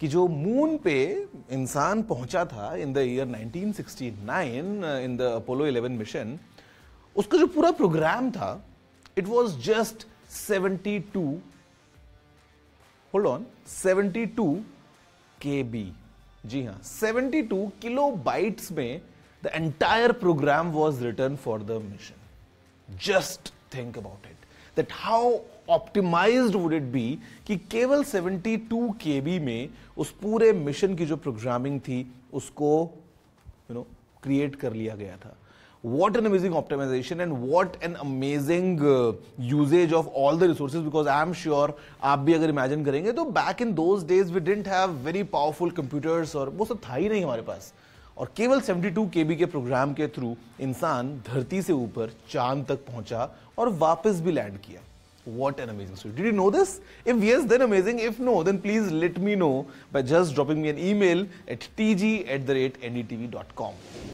कि जो मून पे इंसान पहुंचा था in the year 1969 in the Apollo 11 mission उसका जो पूरा प्रोग्राम था it was just 72 hold on 72 KB जी हां 72 किलोबाइट्स में the entire program was written for the mission just think about it that how optimised would it be कि केवल 72 केबी में उस पूरे मिशन की जो प्रोग्रामिंग थी उसको यू नो क्रिएट कर लिया गया था what an amazing optimization and what an amazing uh, usage of all the resources because I am sure आप भी अगर imagine करेंगे तो back in those days we didn't have very powerful computers और वो सब था ही नहीं हमारे पास और केवल 72 टू के के प्रोग्राम के थ्रू इंसान धरती से ऊपर चांद तक पहुंचा और वापस भी लैंड किया what an amazing story did you know this if yes then amazing if no then please let me know by just dropping me an email at T G at the rate ND TV dot com